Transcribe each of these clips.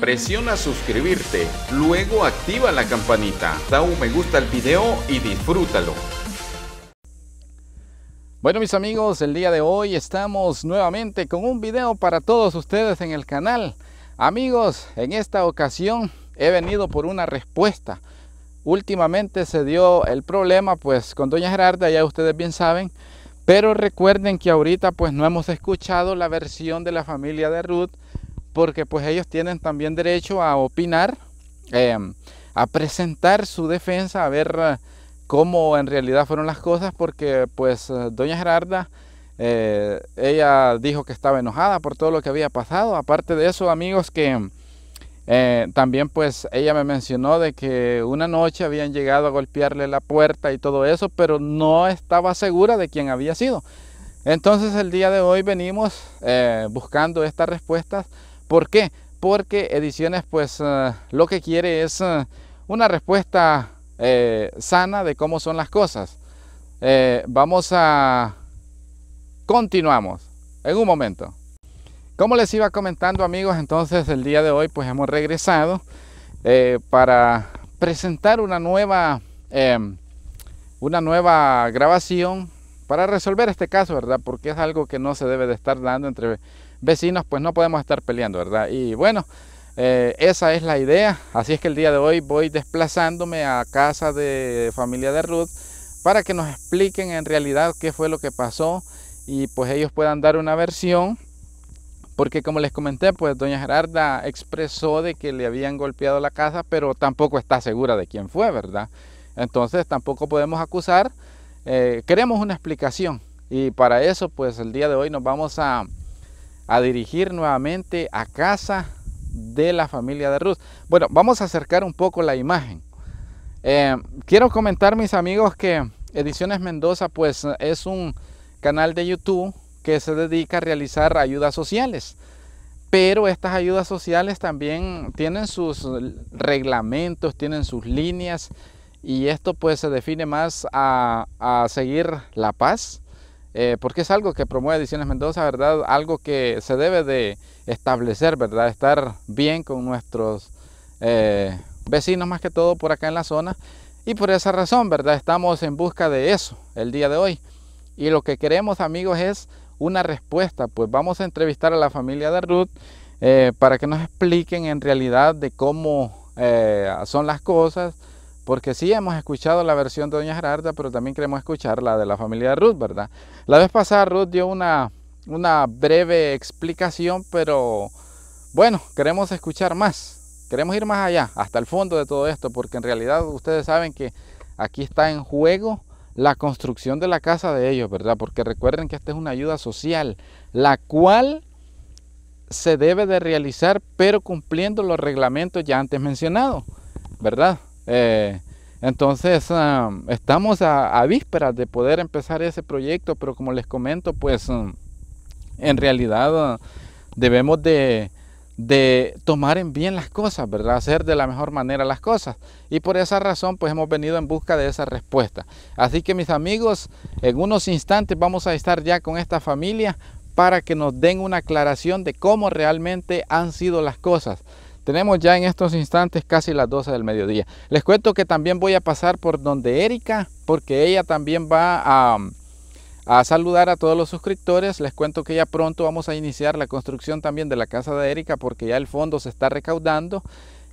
Presiona suscribirte, luego activa la campanita, da un me gusta al video y disfrútalo. Bueno mis amigos, el día de hoy estamos nuevamente con un video para todos ustedes en el canal. Amigos, en esta ocasión he venido por una respuesta. Últimamente se dio el problema pues con Doña Gerarda, ya ustedes bien saben, pero recuerden que ahorita pues no hemos escuchado la versión de la familia de Ruth porque pues ellos tienen también derecho a opinar, em, a presentar su defensa, a ver eh, cómo en realidad fueron las cosas, porque pues eh, doña Gerarda, eh, ella dijo que estaba enojada por todo lo que había pasado, aparte de eso amigos que... también pues ella me mencionó de que una noche habían llegado a golpearle la puerta y todo eso, pero no estaba segura de quién había sido. Entonces el día de hoy venimos buscando estas respuestas ¿Por qué? Porque Ediciones pues eh, lo que quiere es eh, una respuesta eh, sana de cómo son las cosas. vamos a... Continuamos en un momento. Como les iba comentando amigos, entonces el día de hoy pues hemos regresado para presentar una nueva, em, una nueva grabación para resolver este caso, ¿verdad? Porque es algo que no se debe de estar dando entre vecinos, pues no podemos estar peleando, ¿verdad? Y bueno, eh, esa es la idea. Así es que el día de hoy voy desplazándome a casa de familia de Ruth para que nos expliquen en realidad qué fue lo que pasó y pues ellos puedan dar una versión. Porque como les comenté, pues doña Gerarda expresó de que le habían golpeado la casa, pero tampoco está segura de quién fue, ¿verdad? Entonces tampoco podemos acusar. Eh, queremos una explicación y para eso pues el día de hoy nos vamos a, a dirigir nuevamente a casa de la familia de Ruth. Bueno, vamos a acercar un poco la imagen. Eh, quiero comentar, mis amigos, que Ediciones Mendoza pues es un canal de YouTube que se dedica a realizar ayudas sociales. Pero estas ayudas sociales también tienen sus reglamentos, tienen sus líneas y esto pues se define más a seguir la paz, eh, porque es algo que promueve Ediciones Mendoza, ¿verdad? Algo que se debe de establecer, ¿verdad? Estar bien con nuestros eh, vecinos más que todo por acá en la zona. Y por esa razón, ¿verdad? Estamos en busca de eso el día de hoy. Y lo que queremos, amigos, es una respuesta. Pues vamos a entrevistar a la familia de Ruth eh, para que nos expliquen en realidad de cómo son las cosas, porque sí hemos escuchado la versión de Doña Gerarda, pero también queremos escuchar la de la familia Ruth, ¿verdad? La vez pasada Ruth dio una, breve explicación, pero bueno, queremos escuchar más. Queremos ir más allá, hasta el fondo de todo esto, porque en realidad ustedes saben que aquí está en juego la construcción de la casa de ellos, ¿verdad? Porque recuerden que esta es una ayuda social, la cual se debe de realizar, pero cumpliendo los reglamentos ya antes mencionados, ¿verdad? Eh, entonces, ah, estamos a, vísperas de poder empezar ese proyecto, pero como les comento, pues ah, en realidad ah, debemos de, tomar en bien las cosas, ¿verdad? Hacer de la mejor manera las cosas. Y por esa razón, pues hemos venido en busca de esa respuesta. Así que mis amigos, en unos instantes vamos a estar ya con esta familia para que nos den una aclaración de cómo realmente han sido las cosas. Tenemos ya en estos instantes casi las 12 del mediodía. Les cuento que también voy a pasar por donde Erika, porque ella también va a, saludar a todos los suscriptores. Les cuento que ya pronto vamos a iniciar la construcción también de la casa de Erika, porque ya el fondo se está recaudando.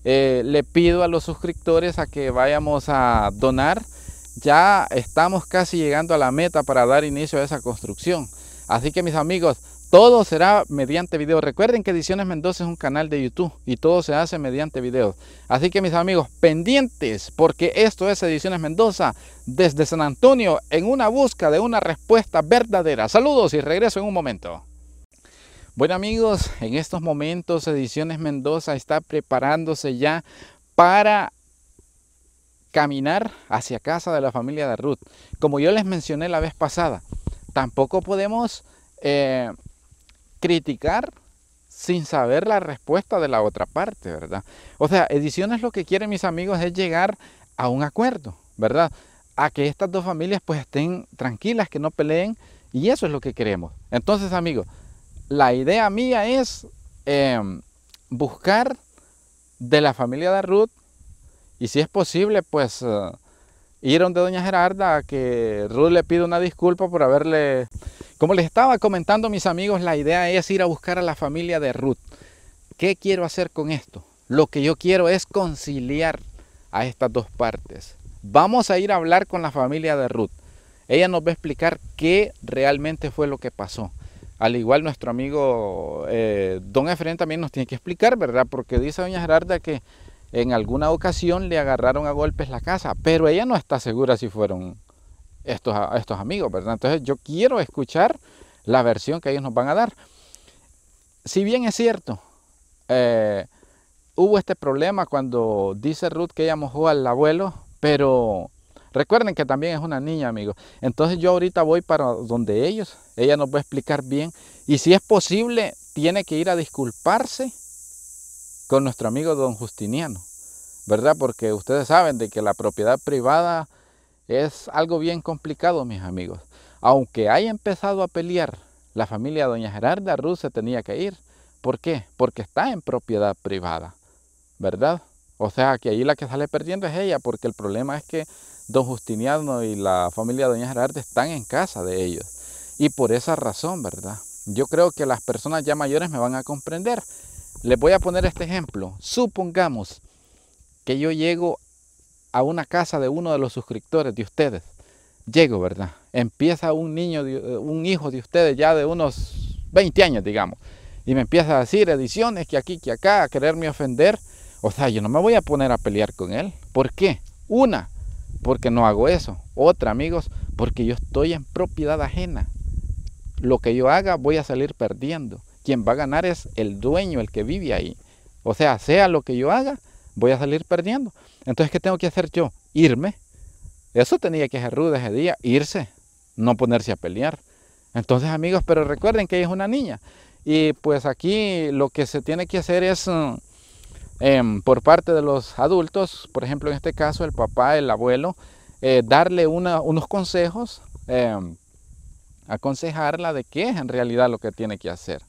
Eh, le pido a los suscriptores a que vayamos a donar. Ya estamos casi llegando a la meta para dar inicio a esa construcción. Así que mis amigos, todo será mediante video. Recuerden que Ediciones Mendoza es un canal de YouTube y todo se hace mediante video. Así que mis amigos, pendientes, porque esto es Ediciones Mendoza desde San Antonio en una busca de una respuesta verdadera. Saludos y regreso en un momento. Bueno amigos, en estos momentos Ediciones Mendoza está preparándose ya para caminar hacia casa de la familia de Ruth. Como yo les mencioné la vez pasada, tampoco podemos eh, criticar sin saber la respuesta de la otra parte, ¿verdad? O sea, ediciones lo que quieren mis amigos es llegar a un acuerdo, ¿verdad? A que estas dos familias pues estén tranquilas, que no peleen, y eso es lo que queremos. Entonces, amigos, la idea mía es em, buscar de la familia de Ruth, y si es posible, pues... Eh, ir de doña Gerarda que Ruth le pide una disculpa por haberle... Como les estaba comentando mis amigos, la idea es ir a buscar a la familia de Ruth. ¿Qué quiero hacer con esto? Lo que yo quiero es conciliar a estas dos partes. Vamos a ir a hablar con la familia de Ruth. Ella nos va a explicar qué realmente fue lo que pasó. Al igual nuestro amigo eh, Don Efren también nos tiene que explicar, ¿verdad? Porque dice doña Gerarda que en alguna ocasión le agarraron a golpes la casa, pero ella no está segura si fueron estos, estos amigos, ¿verdad? Entonces yo quiero escuchar la versión que ellos nos van a dar. Si bien es cierto, eh, hubo este problema cuando dice Ruth que ella mojó al abuelo, pero recuerden que también es una niña, amigos. Entonces yo ahorita voy para donde ellos, ella nos va a explicar bien y si es posible, tiene que ir a disculparse con nuestro amigo don Justiniano, ¿verdad? Porque ustedes saben de que la propiedad privada es algo bien complicado, mis amigos. Aunque haya empezado a pelear, la familia doña Gerarda Ruz tenía que ir. ¿Por qué? Porque está en propiedad privada, ¿verdad? O sea que ahí la que sale perdiendo es ella, porque el problema es que don Justiniano y la familia doña Gerarda están en casa de ellos. Y por esa razón, ¿verdad? Yo creo que las personas ya mayores me van a comprender les voy a poner este ejemplo. Supongamos que yo llego a una casa de uno de los suscriptores de ustedes. Llego, ¿verdad? Empieza un niño, eh, un hijo de ustedes ya de unos 20 años, digamos. Y me empieza a decir ediciones que aquí, que acá, a quererme ofender. O sea, yo no me voy a poner a pelear con él. ¿Por qué? Una, porque no hago eso. Otra, amigos, porque yo estoy en propiedad ajena. Lo que yo haga voy a salir perdiendo. Quien va a ganar es el dueño, el que vive ahí. O sea, sea lo que yo haga, voy a salir perdiendo. Entonces, ¿qué tengo que hacer yo? Irme. Eso tenía que hacer Rude ese día, irse, no ponerse a pelear. Entonces, amigos, pero recuerden que ella es una niña. Y pues aquí lo que se tiene que hacer es, mm, em, por parte de los adultos, por ejemplo, en este caso, el papá, el abuelo, eh, darle unos consejos. Em, aconsejarla de qué es en realidad lo que tiene que hacer.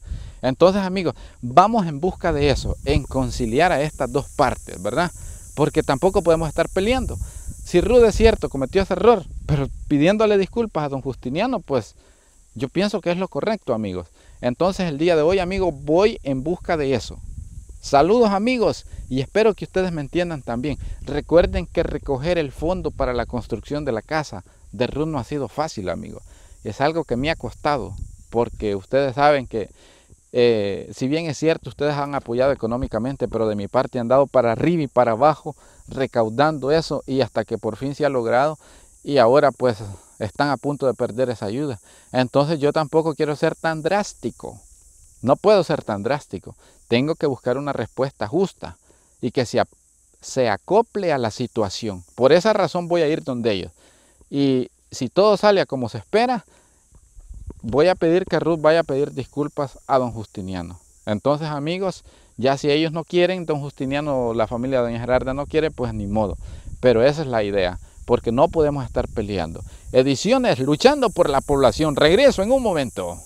Entonces, amigos, vamos en busca de eso, en conciliar a estas dos partes, ¿verdad? Porque tampoco podemos estar peleando. Si Rude es cierto, cometió ese error, pero pidiéndole disculpas a don Justiniano, pues yo pienso que es lo correcto, amigos. Entonces, el día de hoy, amigos, voy en busca de eso. Saludos amigos y espero que ustedes me entiendan también. Recuerden que recoger el fondo para la construcción de la casa de Ruth no ha sido fácil amigos. Es algo que me ha costado, porque ustedes saben que eh, si bien es cierto, ustedes han apoyado económicamente, pero de mi parte han dado para arriba y para abajo, recaudando eso y hasta que por fin se ha logrado y ahora pues están a punto de perder esa ayuda. Entonces yo tampoco quiero ser tan drástico, no puedo ser tan drástico, tengo que buscar una respuesta justa y que se, se acople a la situación. Por esa razón voy a ir donde ellos. Y si todo sale como se espera, voy a pedir que Ruth vaya a pedir disculpas a don Justiniano. Entonces, amigos, ya si ellos no quieren, don Justiniano o la familia de doña Gerarda no quiere, pues ni modo. Pero esa es la idea, porque no podemos estar peleando. Ediciones Luchando por la Población. Regreso en un momento.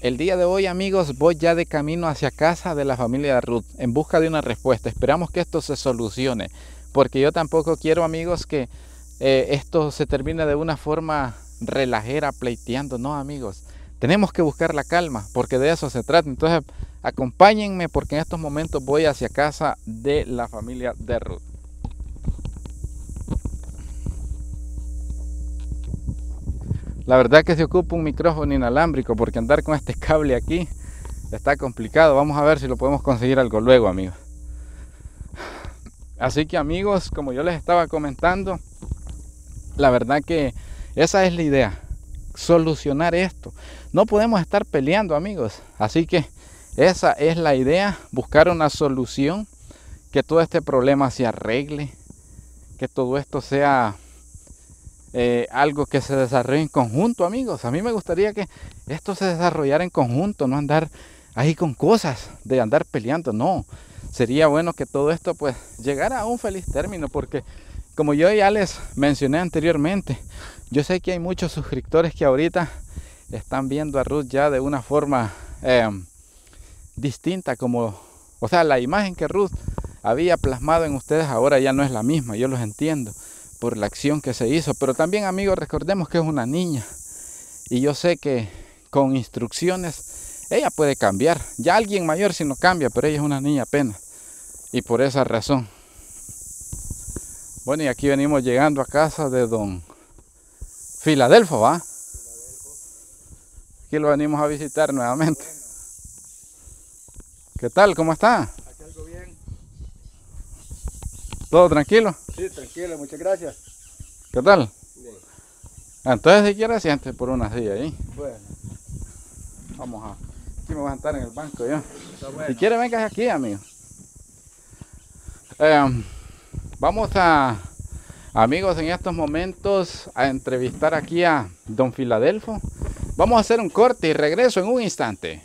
El día de hoy, amigos, voy ya de camino hacia casa de la familia de Ruth en busca de una respuesta. Esperamos que esto se solucione, porque yo tampoco quiero, amigos, que eh, esto se termina de una forma relajera, pleiteando. No, amigos, tenemos que buscar la calma, porque de eso se trata. Entonces, acompáñenme porque en estos momentos voy hacia casa de la familia de Ruth. La verdad que se ocupa un micrófono inalámbrico porque andar con este cable aquí está complicado. Vamos a ver si lo podemos conseguir algo luego, amigos. Así que amigos, como yo les estaba comentando, la verdad que esa es la idea, solucionar esto. No podemos estar peleando amigos, así que esa es la idea, buscar una solución, que todo este problema se arregle, que todo esto sea eh, algo que se desarrolle en conjunto amigos. A mí me gustaría que esto se desarrollara en conjunto, no andar ahí con cosas de andar peleando, no. Sería bueno que todo esto pues llegara a un feliz término porque como yo ya les mencioné anteriormente, yo sé que hay muchos suscriptores que ahorita están viendo a Ruth ya de una forma em, distinta, como, o sea, la imagen que Ruth había plasmado en ustedes ahora ya no es la misma, yo los entiendo por la acción que se hizo, pero también amigos, recordemos que es una niña y yo sé que con instrucciones ella puede cambiar, ya alguien mayor si no cambia, pero ella es una niña apenas y por esa razón bueno, y aquí venimos llegando a casa de don Filadelfo, ¿va? Aquí lo venimos a visitar nuevamente. ¿Qué tal? ¿Cómo está? Aquí algo bien. ¿Todo tranquilo? Sí, tranquilo, muchas gracias. ¿Qué tal? Bien. Entonces, si quieres, siente por una silla ahí. Bueno. Vamos a... Aquí me voy a sentar en el banco yo. Bueno. Si quieres vengas aquí, amigo. Eh, Vamos a, amigos, en estos momentos a entrevistar aquí a don Filadelfo. Vamos a hacer un corte y regreso en un instante.